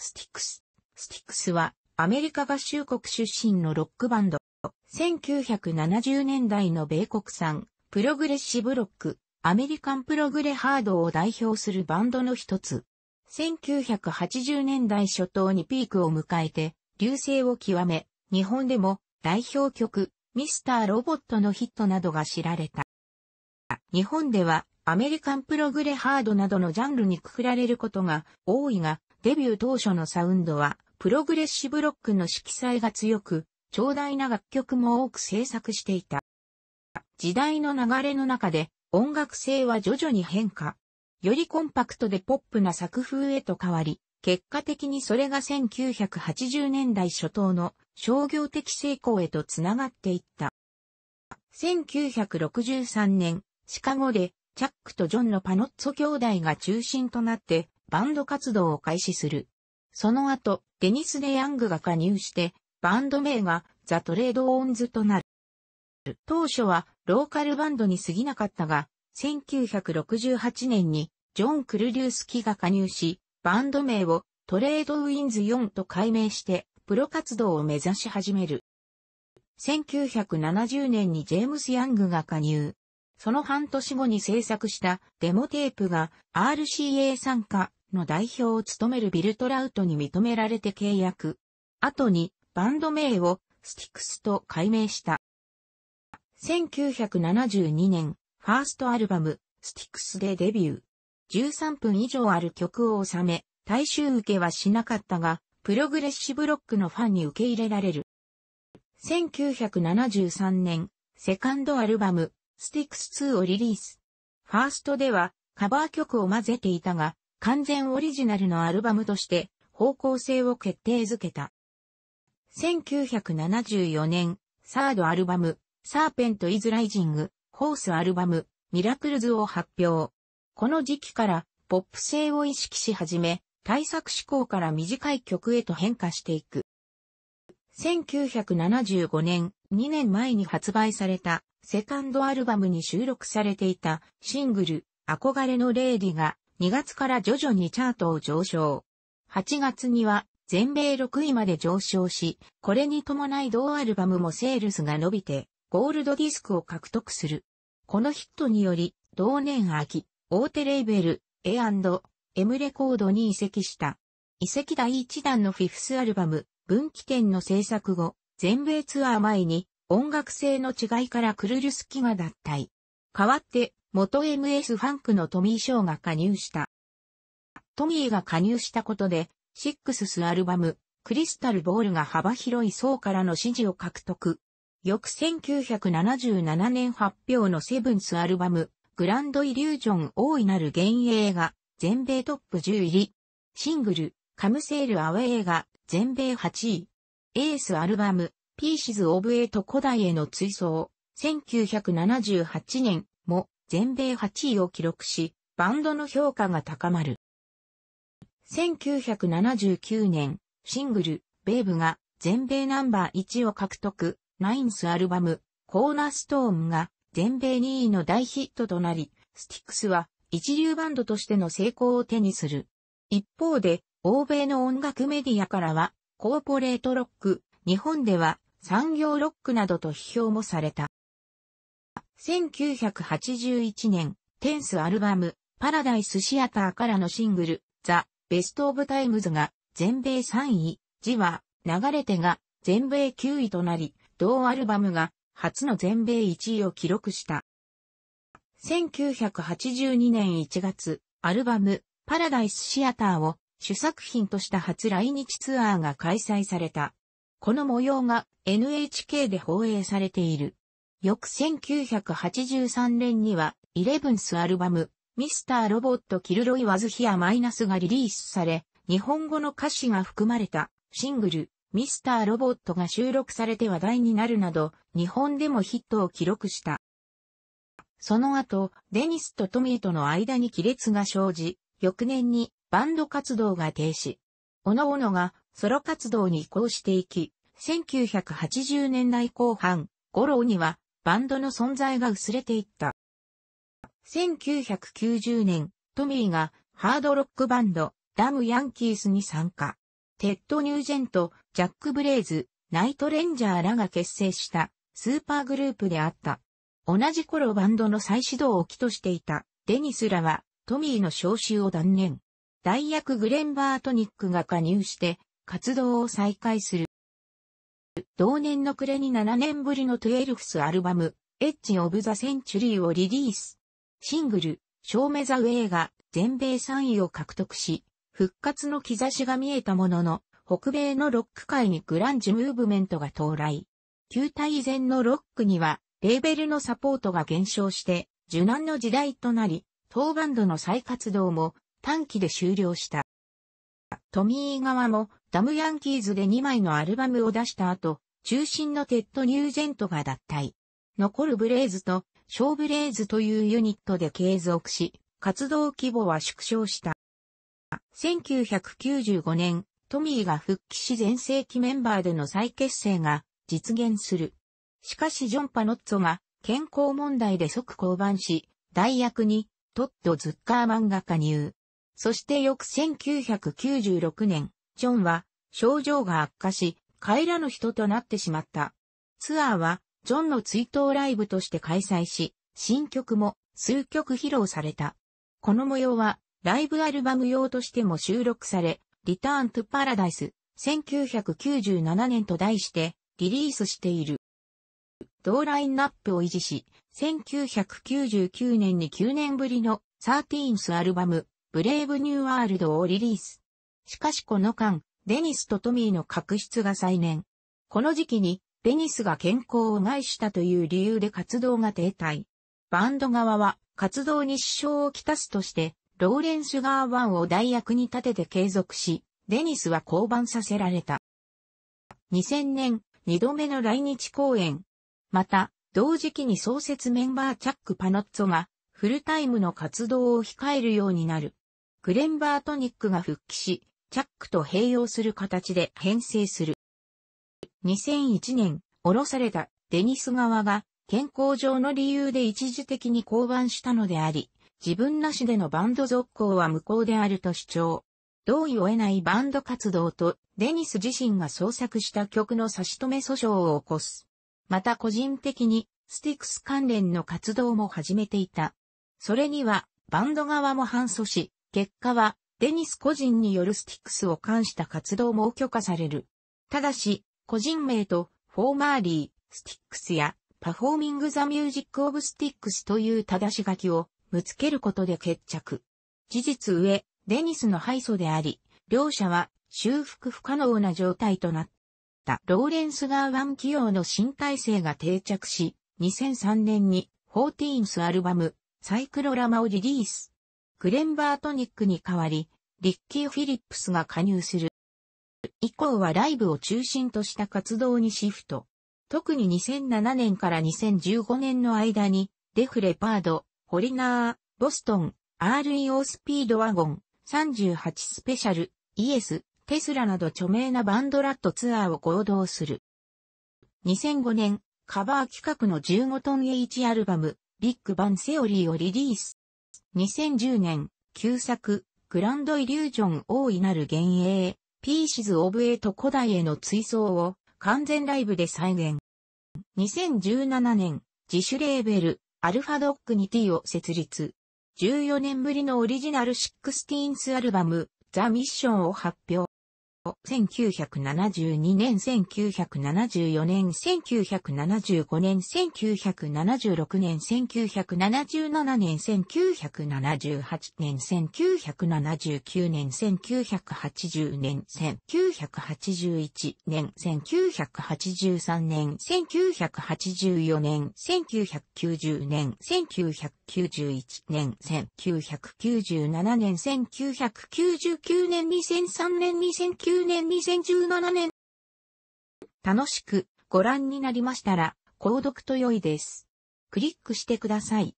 スティックス。スティックスはアメリカ合衆国出身のロックバンド。1970年代の米国産、プログレッシブロック、アメリカンプログレハードを代表するバンドの一つ。1980年代初頭にピークを迎えて、流星を極め、日本でも代表曲、ミスターロボットのヒットなどが知られた。日本ではアメリカンプログレハードなどのジャンルにくくられることが多いが、デビュー当初のサウンドは、プログレッシブロックの色彩が強く、長大な楽曲も多く制作していた。時代の流れの中で、音楽性は徐々に変化。よりコンパクトでポップな作風へと変わり、結果的にそれが1980年代初頭の商業的成功へとつながっていった。1963年、シカゴで、チャックとジョンのパノッツォ兄弟が中心となって、バンド活動を開始する。その後、デニス・デ・ヤングが加入して、バンド名がザ・トレード・オンズとなる。当初はローカルバンドに過ぎなかったが、1968年にジョン・クルリュースキが加入し、バンド名をトレード・ウィンズ4と改名して、プロ活動を目指し始める。1970年にジェームス・ヤングが加入。その半年後に制作したデモテープが RCA 参加の代表を務めるビルトラウトに認められて契約。後にバンド名をスティクスと改名した。1972年、ファーストアルバム、スティクスでデビュー。13分以上ある曲を収め、大衆受けはしなかったが、プログレッシブロックのファンに受け入れられる。1973年、セカンドアルバム、スティックス2をリリース。ファーストでは、カバー曲を混ぜていたが、完全オリジナルのアルバムとして方向性を決定づけた。1974年、サードアルバム、サーペント・イズ・ライジング、ホースアルバム、ミラクルズを発表。この時期から、ポップ性を意識し始め、対策志向から短い曲へと変化していく。1975年、2年前に発売された、セカンドアルバムに収録されていた、シングル、憧れのレイディが、2月から徐々にチャートを上昇。8月には全米6位まで上昇し、これに伴い同アルバムもセールスが伸びて、ゴールドディスクを獲得する。このヒットにより、同年秋、大手レーベル、A&M レコードに移籍した。移籍第1弾のフィフスアルバム、分岐点の制作後、全米ツアー前に音楽性の違いからクルルスキが脱退。代わって元 MS ファンクのトミー賞が加入した。トミーが加入したことで、シックススアルバム、クリスタルボールが幅広い層からの支持を獲得。翌1977年発表のセブンスアルバム、グランドイリュージョン大いなる幻影が全米トップ10入り。シングル、カムセールアウェイが全米8位。エースアルバム、ピーシズ・オブ・エート古代への追走。1978年、全米8位を記録し、バンドの評価が高まる。1979年、シングル、ベイブが全米ナンバー1を獲得、ナインスアルバム、コーナーストーンが全米2位の大ヒットとなり、スティックスは一流バンドとしての成功を手にする。一方で、欧米の音楽メディアからは、コーポレートロック、日本では産業ロックなどと批評もされた。1981年、テンスアルバム、パラダイスシアターからのシングル、ザ・ベストオブタイムズが全米3位、字は流れてが全米9位となり、同アルバムが初の全米1位を記録した。1982年1月、アルバム、パラダイスシアターを主作品とした初来日ツアーが開催された。この模様が NHK で放映されている。翌1983年には、イレブンスアルバム、ミスターロボットキルロイワズヒアマイナスがリリースされ、日本語の歌詞が含まれたシングル、ミスターロボットが収録されて話題になるなど、日本でもヒットを記録した。その後、デニスとトミーとの間に亀裂が生じ、翌年にバンド活動が停止。おのおのがソロ活動に移行していき、1980年代後半、頃にはバンドの存在が薄れていった。1990年、トミーがハードロックバンド、ダム・ヤンキースに参加。テッド・ニュージェント、ジャック・ブレイズ、ナイト・レンジャーらが結成したスーパーグループであった。同じ頃バンドの再始動を起としていたデニスらはトミーの招集を断念。代役グレン・バートニックが加入して活動を再開する。同年の暮れに7年ぶりの1フスアルバム、エッジ・オブ・ザ・センチュリーをリリース。シングル、ショーメ・ザ・ウェイが全米3位を獲得し、復活の兆しが見えたものの、北米のロック界にグランジムーブメントが到来。旧体以前のロックには、レーベルのサポートが減少して、受難の時代となり、当バンドの再活動も短期で終了した。トミー側もダムヤンキーズで2枚のアルバムを出した後、中心のテッド・ニュージェントが脱退。残るブレイズと、ショーブレイズというユニットで継続し、活動規模は縮小した。1995年、トミーが復帰し全盛期メンバーでの再結成が実現する。しかしジョン・パノッツォが健康問題で即降板し、代役にトッド・ズッカーマンが加入。そして翌1996年、ジョンは症状が悪化し、帰らぬ人となってしまった。ツアーは、ジョンの追悼ライブとして開催し、新曲も数曲披露された。この模様は、ライブアルバム用としても収録され、リターントゥパラダイス1997年と題してリリースしている。同ラインナップを維持し、1999年に9年ぶりの 13th アルバム、ブレイブニューワールドをリリース。しかしこの間、デニスとトミーの確執が再燃。この時期に、デニスが健康を害したという理由で活動が停滞。バンド側は、活動に支障をきたすとして、ローレン・ス・ガー・ワンを代役に立てて継続し、デニスは降板させられた。2000年、2度目の来日公演。また、同時期に創設メンバーチャック・パノッツォが、フルタイムの活動を控えるようになる。クレンバートニックが復帰し、チャックと併用する形で編成する。2001年、降ろされたデニス側が健康上の理由で一時的に降板したのであり、自分なしでのバンド続行は無効であると主張。同意を得ないバンド活動とデニス自身が創作した曲の差し止め訴訟を起こす。また個人的にスティックス関連の活動も始めていた。それにはバンド側も反訴し、結果はデニス個人によるスティックスを冠した活動も許可される。ただし、個人名と、フォーマーリー、スティックスや、パフォーミング・ザ・ミュージック・オブ・スティックスという正し書きを、ぶつけることで決着。事実上、デニスの敗訴であり、両者は修復不可能な状態となった。ローレンス・ガーワン企業の新体制が定着し、2003年に、フォーティーンスアルバム、サイクロラマをリリース。グレンバートニックに代わり、リッキー・フィリップスが加入する。以降はライブを中心とした活動にシフト。特に2007年から2015年の間に、デフレパード、ホリナー、ボストン、REO スピードワゴン、38スペシャル、イエス、テスラなど著名なバンドラットツアーを合同する。2005年、カバー企画の15トン H アルバム、ビッグバンセオリーをリリース。2010年、旧作、グランドイリュージョン大いなる幻影、ピーシズ・オブ・エト古代への追走を完全ライブで再現。2017年、自主レーベル、アルファドックに T を設立。14年ぶりのオリジナル16スアルバム、ザ・ミッションを発表。1972年、1974年、1975年、1976年、1977年、1978年、1979年、1980年、1981年、1983年、1984年、1990年、1991年、1997年、1999年、2003年、2009 2 0 9年2017年楽しくご覧になりましたら、購読と良いです。クリックしてください。